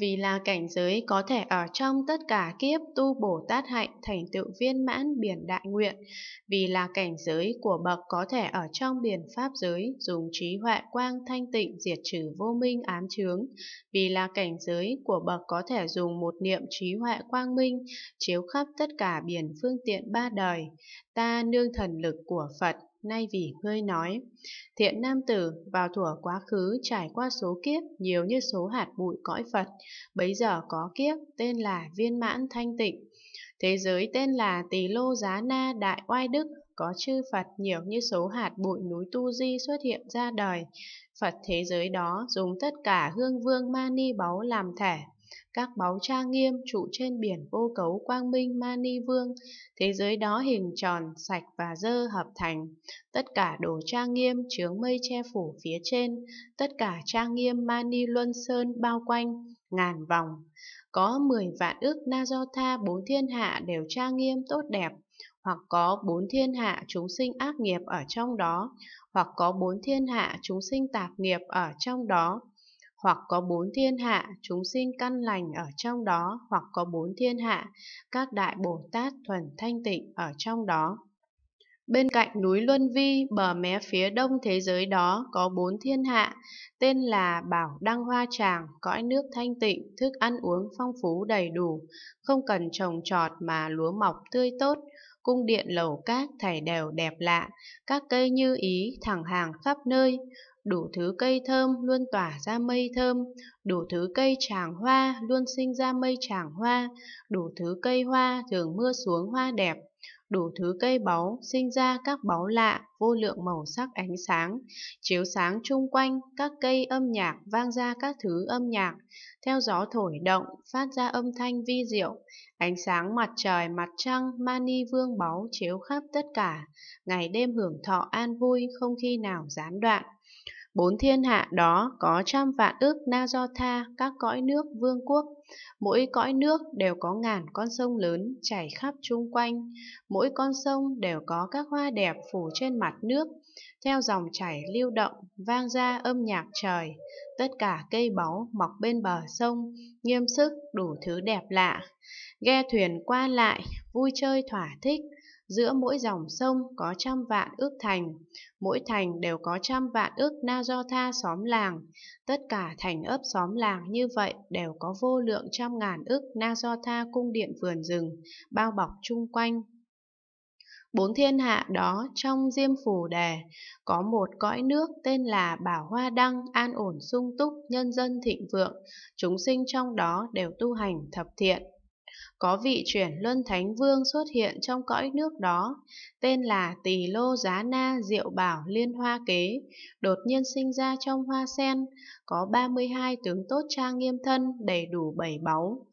vì là cảnh giới có thể ở trong tất cả kiếp tu Bồ Tát hạnh thành tựu viên mãn biển đại nguyện, vì là cảnh giới của bậc có thể ở trong biển pháp giới dùng trí huệ quang thanh tịnh diệt trừ vô minh ám chướng, vì là cảnh giới của bậc có thể dùng một niệm trí huệ quang minh chiếu khắp tất cả biển phương tiện ba đời, ta nương thần lực của Phật nay vì ngươi nói. Thiện nam tử vào thủa quá khứ trải qua số kiếp nhiều như số hạt bụi cõi Phật, bấy giờ có kiếp tên là viên mãn thanh tịnh. Thế giới tên là Tỳ Lô Giá Na Đại Oai Đức, có chư Phật nhiều như số hạt bụi núi Tu Di xuất hiện ra đời. Phật thế giới đó dùng tất cả hương vương mani báu làm thể, các báu tra nghiêm trụ trên biển vô cấu quang minh mani vương, thế giới đó hình tròn, sạch và dơ hợp thành. Tất cả đồ tra nghiêm chướng mây che phủ phía trên, tất cả tra nghiêm mani luân sơn bao quanh, ngàn vòng. Có mười vạn ước na do tha bốn thiên hạ đều tra nghiêm tốt đẹp, hoặc có bốn thiên hạ chúng sinh ác nghiệp ở trong đó, hoặc có bốn thiên hạ chúng sinh tạp nghiệp ở trong đó, hoặc có bốn thiên hạ chúng sinh căn lành ở trong đó, hoặc có bốn thiên hạ các đại Bồ Tát thuần thanh tịnh ở trong đó. Bên cạnh núi Luân Vi, bờ mé phía đông thế giới đó có bốn thiên hạ, tên là Bảo Đăng Hoa Tràng, cõi nước thanh tịnh, thức ăn uống phong phú đầy đủ, không cần trồng trọt mà lúa mọc tươi tốt, cung điện lầu cát thảy đều đẹp lạ, các cây như ý thẳng hàng khắp nơi, đủ thứ cây thơm luôn tỏa ra mây thơm, đủ thứ cây tràng hoa luôn sinh ra mây tràng hoa, đủ thứ cây hoa thường mưa xuống hoa đẹp, đủ thứ cây báu, sinh ra các báu lạ, vô lượng màu sắc ánh sáng, chiếu sáng chung quanh, các cây âm nhạc vang ra các thứ âm nhạc, theo gió thổi động, phát ra âm thanh vi diệu, ánh sáng mặt trời, mặt trăng, mani vương báu chiếu khắp tất cả, ngày đêm hưởng thọ an vui không khi nào gián đoạn. Bốn thiên hạ đó có trăm vạn ước na do tha các cõi nước vương quốc. Mỗi cõi nước đều có ngàn con sông lớn chảy khắp chung quanh. Mỗi con sông đều có các hoa đẹp phủ trên mặt nước. Theo dòng chảy lưu động, vang ra âm nhạc trời. Tất cả cây báu mọc bên bờ sông, nghiêm sức đủ thứ đẹp lạ. Ghe thuyền qua lại, vui chơi thỏa thích. Giữa mỗi dòng sông có trăm vạn ước thành, mỗi thành đều có trăm vạn ước na do tha xóm làng. Tất cả thành ấp xóm làng như vậy đều có vô lượng trăm ngàn ước na do tha cung điện vườn rừng, bao bọc chung quanh. Bốn thiên hạ đó trong diêm phủ đề, có một cõi nước tên là Bảo Hoa Đăng, an ổn sung túc, nhân dân thịnh vượng, chúng sinh trong đó đều tu hành thập thiện có vị chuyển luân thánh vương xuất hiện trong cõi nước đó, tên là Tỳ Lô Giá Na Diệu Bảo Liên Hoa Kế, đột nhiên sinh ra trong hoa sen, có 32 tướng tốt trang nghiêm thân đầy đủ bảy báu.